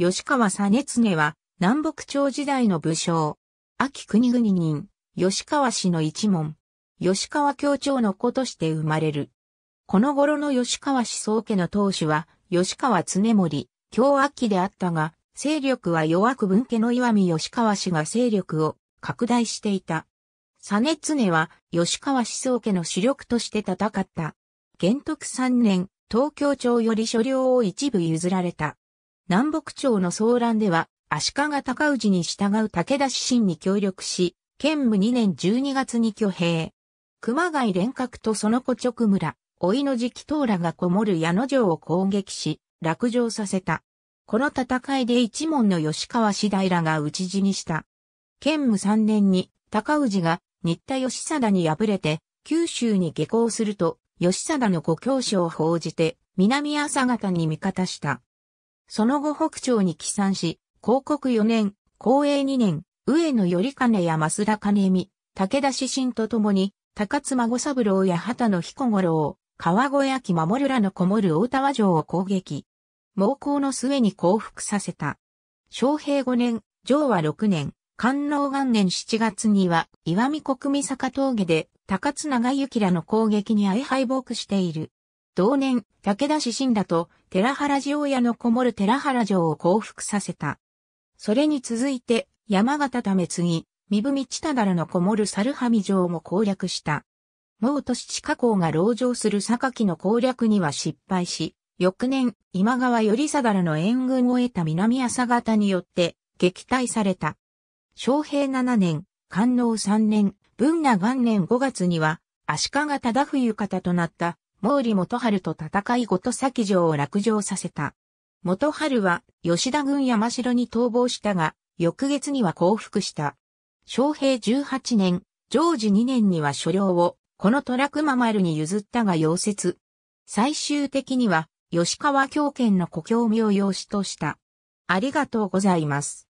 吉川実経は、南北朝時代の武将。秋国国人、吉川氏の一門。吉川教長の子として生まれる。この頃の吉川思想家の当主は、吉川常森、京秋であったが、勢力は弱く分家の岩見吉川氏が勢力を拡大していた。実経は吉川思想家の主力として戦った。元徳三年、東京庁より所領を一部譲られた。南北朝の騒乱では、足利高氏に従う武田臣に協力し、建武2年12月に挙兵。熊谷連閣とその子直村、老いの時期等らがこもる矢野城を攻撃し、落城させた。この戦いで一門の吉川次第らが討ち死にした。建武3年に高氏が新田義貞に敗れて九州に下校すると、義貞の故郷書を報じて南朝方に味方した。その後北朝に帰参し、広告4年、公営2年、上野頼金や増田金美、武田志信と共に、高津孫三郎や畑野彦五郎、川越秋守らのこもる大田和城を攻撃。猛攻の末に降伏させた。昌平5年、上和6年、官能元年7月には、岩見国見坂峠で、高津長幸らの攻撃に相敗北している。同年、武田志信らと、寺原城屋のこもる寺原城を降伏させた。それに続いて、山形た継次、三文千忠らのこもる猿浜城も攻略した。毛都地下港が籠城する榊の攻略には失敗し、翌年、今川頼貞らの援軍を得た南朝方によって撃退された。昭平七年、官能三年、文奈元年五月には、足利忠冬方となった毛利元春と戦いごと先城を落城させた。元春は吉田軍山城に逃亡したが、翌月には降伏した。昌平18年、常時2年には所領を、この虎熊丸に譲ったが溶接。最終的には、吉川京県の故郷名を養子とした。ありがとうございます。